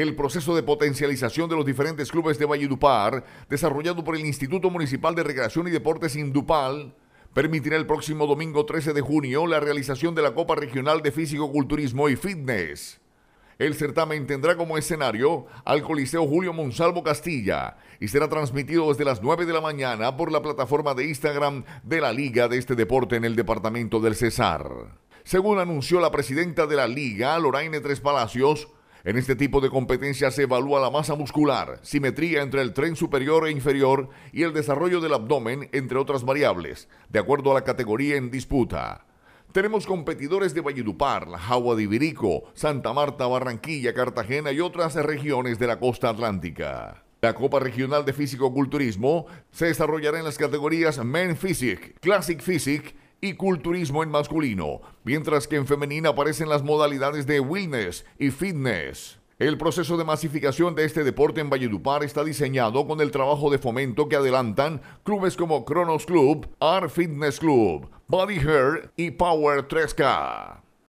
El proceso de potencialización de los diferentes clubes de Valledupar, desarrollado por el Instituto Municipal de Recreación y Deportes Indupal, permitirá el próximo domingo 13 de junio la realización de la Copa Regional de Físico, Culturismo y Fitness. El certamen tendrá como escenario al Coliseo Julio Monsalvo Castilla y será transmitido desde las 9 de la mañana por la plataforma de Instagram de la Liga de este deporte en el departamento del Cesar. Según anunció la presidenta de la Liga, Loraine Tres Palacios, en este tipo de competencia se evalúa la masa muscular, simetría entre el tren superior e inferior y el desarrollo del abdomen, entre otras variables, de acuerdo a la categoría en disputa. Tenemos competidores de Valledupar, La Jagua de Santa Marta, Barranquilla, Cartagena y otras regiones de la costa atlántica. La Copa Regional de Físico-Culturismo se desarrollará en las categorías Men Physic, Classic Physic y culturismo en masculino, mientras que en femenina aparecen las modalidades de wellness y fitness. El proceso de masificación de este deporte en Valledupar está diseñado con el trabajo de fomento que adelantan clubes como Kronos Club, Art Fitness Club, Body Hair y Power 3K.